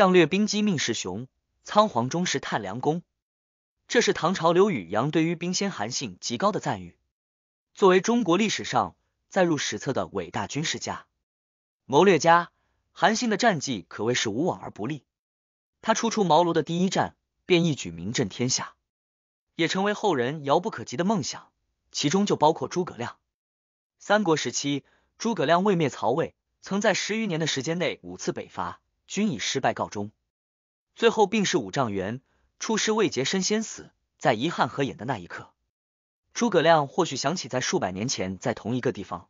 将略兵机，命世雄；仓皇中是叹良弓。这是唐朝刘禹阳对于兵仙韩信极高的赞誉。作为中国历史上载入史册的伟大军事家、谋略家，韩信的战绩可谓是无往而不利。他初出茅庐的第一战便一举名震天下，也成为后人遥不可及的梦想。其中就包括诸葛亮。三国时期，诸葛亮为灭曹魏，曾在十余年的时间内五次北伐。均以失败告终，最后病逝五丈原，出师未捷身先死。在遗憾合眼的那一刻，诸葛亮或许想起，在数百年前，在同一个地方，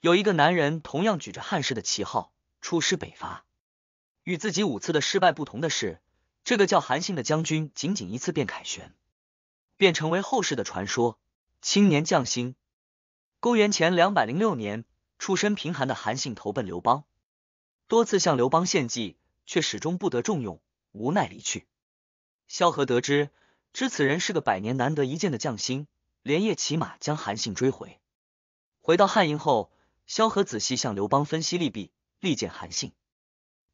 有一个男人同样举着汉室的旗号出师北伐。与自己五次的失败不同的是，这个叫韩信的将军仅仅一次便凯旋，便成为后世的传说。青年将星，公元前两百零六年，出身贫寒的韩信投奔刘邦。多次向刘邦献计，却始终不得重用，无奈离去。萧何得知，知此人是个百年难得一见的将星，连夜骑马将韩信追回。回到汉营后，萧何仔细向刘邦分析利弊，力荐韩信。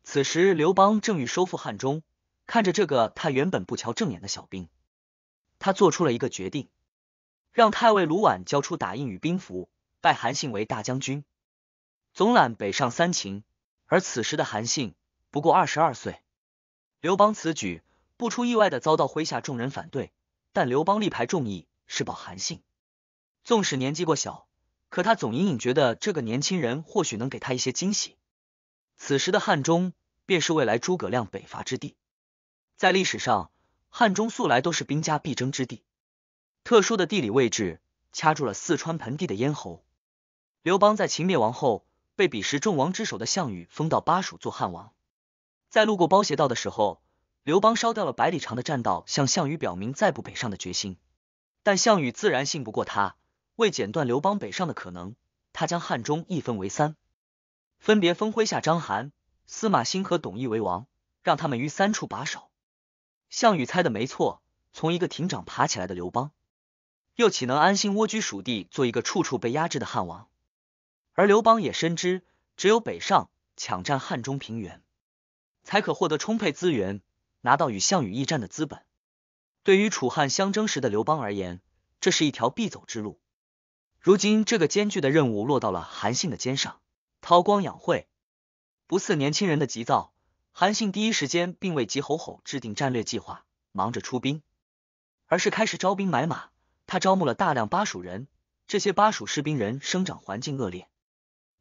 此时刘邦正欲收复汉中，看着这个他原本不瞧正眼的小兵，他做出了一个决定，让太尉卢绾交出打印与兵符，拜韩信为大将军，总揽北上三秦。而此时的韩信不过二十二岁，刘邦此举不出意外的遭到麾下众人反对，但刘邦力排众议，是保韩信。纵使年纪过小，可他总隐隐觉得这个年轻人或许能给他一些惊喜。此时的汉中便是未来诸葛亮北伐之地，在历史上，汉中素来都是兵家必争之地，特殊的地理位置掐住了四川盆地的咽喉。刘邦在秦灭亡后。被彼时众王之首的项羽封到巴蜀做汉王，在路过包斜道的时候，刘邦烧掉了百里长的栈道，向项羽表明再不北上的决心。但项羽自然信不过他，为剪断刘邦北上的可能，他将汉中一分为三，分别封麾下章邯、司马欣和董翳为王，让他们于三处把守。项羽猜的没错，从一个亭长爬起来的刘邦，又岂能安心蜗居蜀地做一个处处被压制的汉王？而刘邦也深知，只有北上抢占汉中平原，才可获得充沛资源，拿到与项羽一战的资本。对于楚汉相争时的刘邦而言，这是一条必走之路。如今，这个艰巨的任务落到了韩信的肩上。韬光养晦，不似年轻人的急躁，韩信第一时间并未急吼吼制定战略计划，忙着出兵，而是开始招兵买马。他招募了大量巴蜀人，这些巴蜀士兵人生长环境恶劣。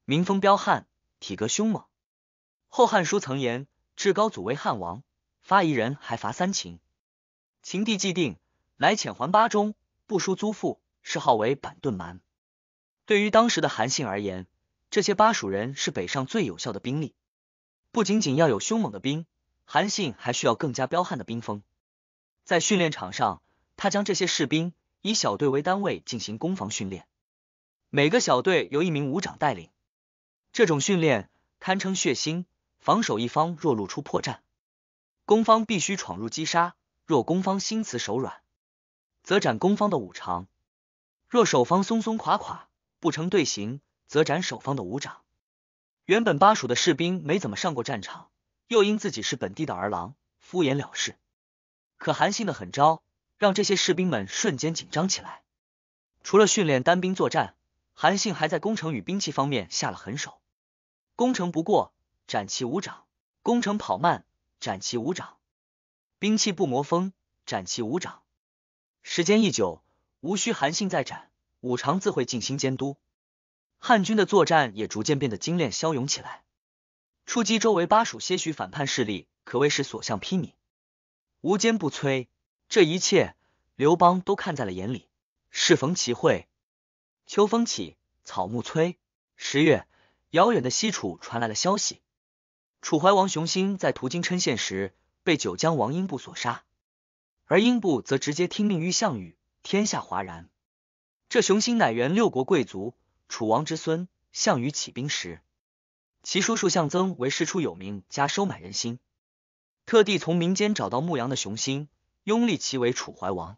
民风彪悍，体格凶猛。《后汉书》曾言：“至高祖为汉王，发夷人还伐三秦，秦帝既定，乃遣还巴中，不输租父，谥号为板盾蛮。”对于当时的韩信而言，这些巴蜀人是北上最有效的兵力。不仅仅要有凶猛的兵，韩信还需要更加彪悍的兵锋。在训练场上，他将这些士兵以小队为单位进行攻防训练，每个小队由一名武长带领。这种训练堪称血腥，防守一方若露出破绽，攻方必须闯入击杀；若攻方心慈手软，则斩攻方的五常；若守方松松垮垮不成队形，则斩守方的五长。原本巴蜀的士兵没怎么上过战场，又因自己是本地的儿郎，敷衍了事。可韩信的狠招让这些士兵们瞬间紧张起来。除了训练单兵作战，韩信还在攻城与兵器方面下了狠手。攻城不过斩其五长，攻城跑慢斩其五长，兵器不磨锋斩其五长。时间一久，无需韩信再斩五常，自会尽心监督。汉军的作战也逐渐变得精炼骁勇起来，出击周围巴蜀些许反叛势力，可谓是所向披靡，无坚不摧。这一切，刘邦都看在了眼里。适逢其会，秋风起，草木催。十月。遥远的西楚传来了消息，楚怀王熊心在途经郴县时被九江王英布所杀，而英布则直接听命于项羽，天下哗然。这熊心乃原六国贵族、楚王之孙。项羽起兵时，其叔叔项曾为师出有名加收买人心，特地从民间找到牧羊的熊心，拥立其为楚怀王。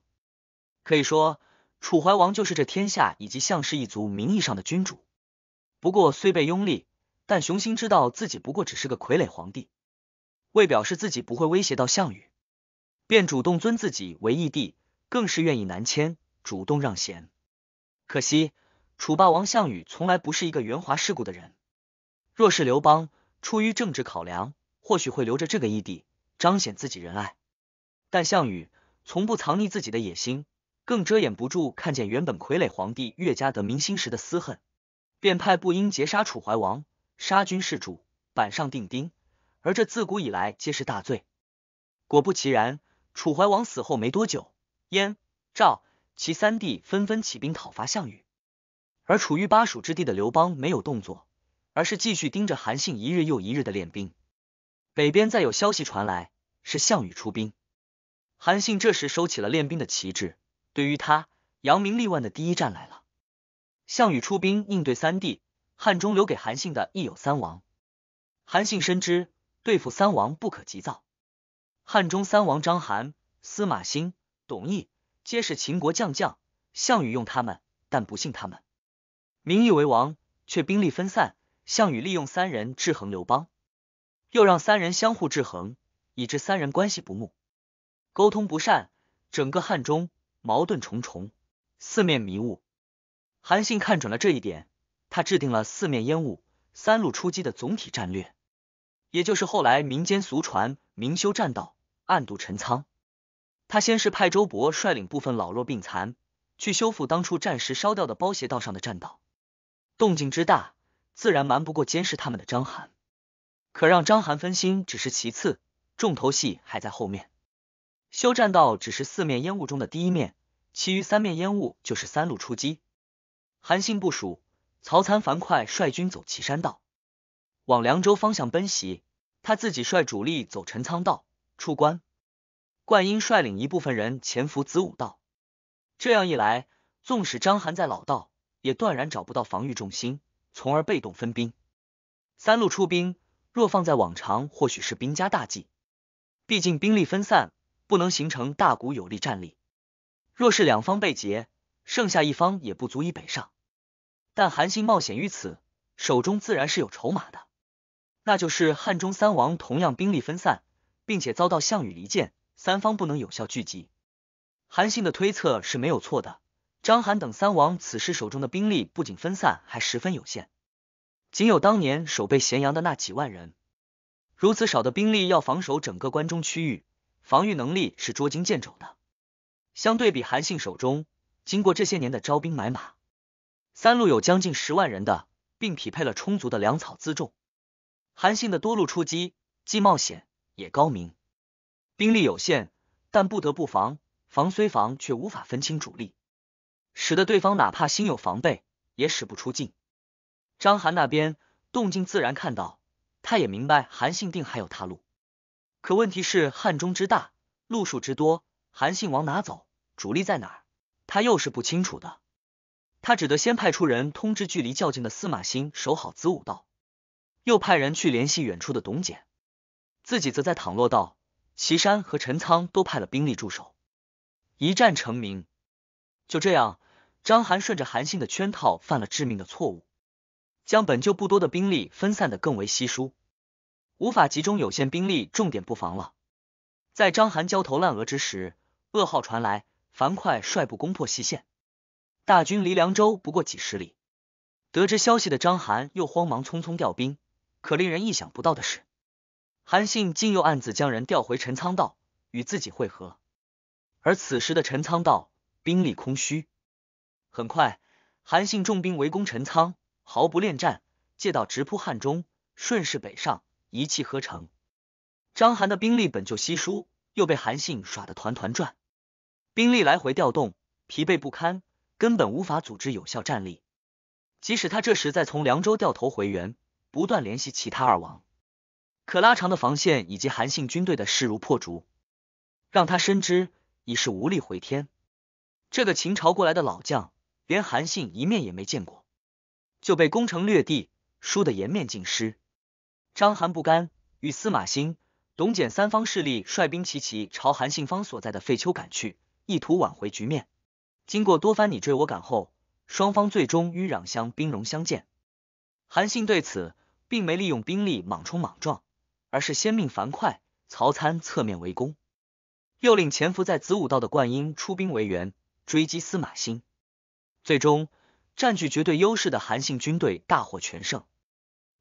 可以说，楚怀王就是这天下以及项氏一族名义上的君主。不过虽被拥立，但熊心知道自己不过只是个傀儡皇帝。为表示自己不会威胁到项羽，便主动尊自己为义帝，更是愿意南迁，主动让贤。可惜，楚霸王项羽从来不是一个圆滑世故的人。若是刘邦出于政治考量，或许会留着这个义帝，彰显自己仁爱。但项羽从不藏匿自己的野心，更遮掩不住看见原本傀儡皇帝岳家得民心时的私恨。便派步英截杀楚怀王，杀君弑主，板上钉钉。而这自古以来皆是大罪。果不其然，楚怀王死后没多久，燕、赵、齐三地纷纷起兵讨伐项羽。而处于巴蜀之地的刘邦没有动作，而是继续盯着韩信一日又一日的练兵。北边再有消息传来，是项羽出兵。韩信这时收起了练兵的旗帜，对于他扬名立万的第一战来了。项羽出兵应对三弟，汉中留给韩信的亦有三王。韩信深知对付三王不可急躁。汉中三王张邯、司马欣、董翳皆是秦国将将，项羽用他们，但不信他们。名义为王，却兵力分散。项羽利用三人制衡刘邦，又让三人相互制衡，以致三人关系不睦，沟通不善，整个汉中矛盾重重，四面迷雾。韩信看准了这一点，他制定了四面烟雾、三路出击的总体战略，也就是后来民间俗传“明修栈道，暗度陈仓”。他先是派周勃率领部分老弱病残去修复当初战时烧掉的包斜道上的栈道，动静之大，自然瞒不过监视他们的章邯。可让章邯分心只是其次，重头戏还在后面。修栈道只是四面烟雾中的第一面，其余三面烟雾就是三路出击。韩信部署，曹参、樊哙率军走祁山道，往凉州方向奔袭；他自己率主力走陈仓道出关，灌婴率领一部分人潜伏子午道。这样一来，纵使章邯在老道，也断然找不到防御重心，从而被动分兵。三路出兵，若放在往常，或许是兵家大忌，毕竟兵力分散，不能形成大股有力战力。若是两方被劫，剩下一方也不足以北上，但韩信冒险于此，手中自然是有筹码的，那就是汉中三王同样兵力分散，并且遭到项羽离间，三方不能有效聚集。韩信的推测是没有错的，章邯等三王此时手中的兵力不仅分散，还十分有限，仅有当年守备咸阳的那几万人，如此少的兵力要防守整个关中区域，防御能力是捉襟见肘的。相对比韩信手中。经过这些年的招兵买马，三路有将近十万人的，并匹配了充足的粮草辎重。韩信的多路出击，既冒险也高明。兵力有限，但不得不防。防虽防，却无法分清主力，使得对方哪怕心有防备，也使不出劲。章邯那边动静自然看到，他也明白韩信定还有他路。可问题是，汉中之大，路数之多，韩信往哪走？主力在哪儿？他又是不清楚的，他只得先派出人通知距离较近的司马欣守好子午道，又派人去联系远处的董简，自己则在倘洛道、岐山和陈仓都派了兵力驻守。一战成名，就这样，章邯顺着韩信的圈套犯了致命的错误，将本就不多的兵力分散的更为稀疏，无法集中有限兵力重点布防了。在章邯焦头烂额之时，噩耗传来。樊哙率部攻破西线，大军离凉州不过几十里。得知消息的章邯又慌忙匆匆调兵，可令人意想不到的是，韩信竟又暗自将人调回陈仓道与自己会合。而此时的陈仓道兵力空虚，很快韩信重兵围攻陈仓，毫不恋战，借道直扑汉中，顺势北上，一气呵成。章邯的兵力本就稀疏，又被韩信耍得团团转。兵力来回调动，疲惫不堪，根本无法组织有效战力。即使他这时在从凉州掉头回援，不断联系其他二王，可拉长的防线以及韩信军队的势如破竹，让他深知已是无力回天。这个秦朝过来的老将，连韩信一面也没见过，就被攻城略地输得颜面尽失。张邯不甘，与司马欣、董简三方势力率兵齐齐朝韩信方所在的废丘赶去。意图挽回局面。经过多番你追我赶后，双方最终于壤乡兵戎相见。韩信对此并没利用兵力莽冲莽撞，而是先命樊哙、曹参侧面围攻，又令潜伏在子午道的灌婴出兵为援，追击司马欣。最终占据绝对优势的韩信军队大获全胜，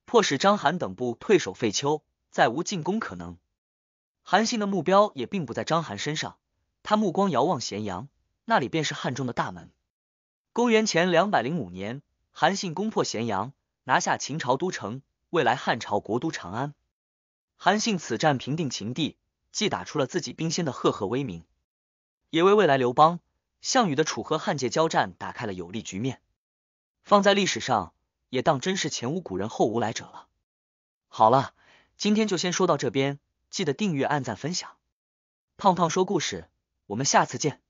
迫使章邯等部退守废丘，再无进攻可能。韩信的目标也并不在章邯身上。他目光遥望咸阳，那里便是汉中的大门。公元前两百零五年，韩信攻破咸阳，拿下秦朝都城，未来汉朝国都长安。韩信此战平定秦地，既打出了自己兵仙的赫赫威名，也为未来刘邦、项羽的楚河汉界交战打开了有利局面。放在历史上，也当真是前无古人后无来者了。好了，今天就先说到这边，记得订阅、按赞、分享。胖胖说故事。我们下次见。